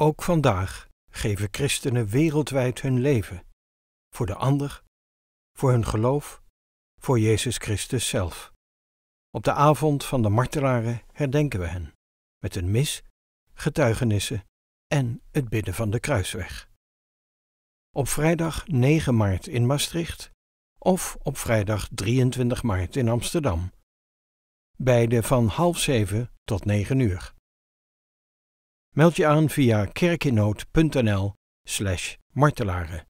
Ook vandaag geven christenen wereldwijd hun leven voor de ander, voor hun geloof, voor Jezus Christus zelf. Op de avond van de martelaren herdenken we hen met een mis, getuigenissen en het bidden van de kruisweg. Op vrijdag 9 maart in Maastricht of op vrijdag 23 maart in Amsterdam. Beide van half zeven tot negen uur. Meld je aan via slash martelaren